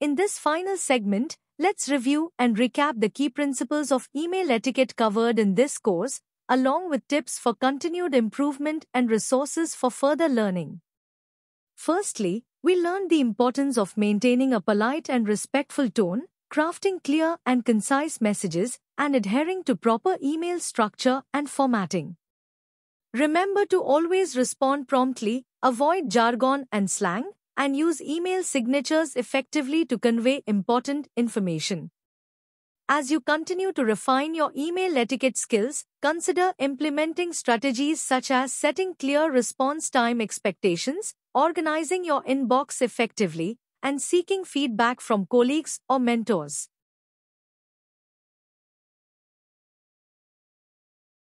In this final segment, let's review and recap the key principles of email etiquette covered in this course, along with tips for continued improvement and resources for further learning. Firstly, we learned the importance of maintaining a polite and respectful tone, crafting clear and concise messages, and adhering to proper email structure and formatting. Remember to always respond promptly, avoid jargon and slang, and use email signatures effectively to convey important information. As you continue to refine your email etiquette skills, consider implementing strategies such as setting clear response time expectations, organizing your inbox effectively, and seeking feedback from colleagues or mentors.